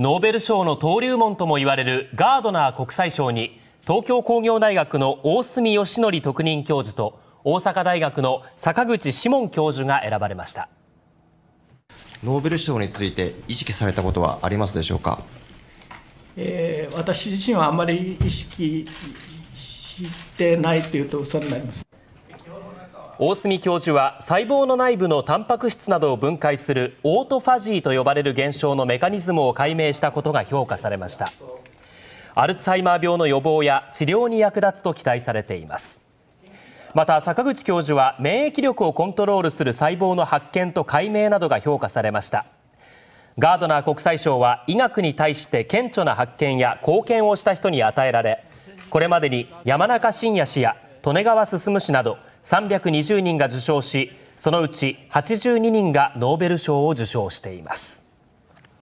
ノーベル賞の登竜門ともいわれるガードナー国際賞に東京工業大学の大隅義則特任教授と大阪大学の坂口志門教授が選ばれましたノーベル賞について意識されたことはありますでしょうか、えー、私自身はあんまり意識してないというと嘘になります大隅教授は細胞の内部のタンパク質などを分解するオートファジーと呼ばれる現象のメカニズムを解明したことが評価されましたアルツハイマー病の予防や治療に役立つと期待されていますまた坂口教授は免疫力をコントロールする細胞の発見と解明などが評価されましたガードナー国際賞は医学に対して顕著な発見や貢献をした人に与えられこれまでに山中伸弥氏や利根川進氏など320人が受賞しそのうち82人がノーベル賞を受賞しています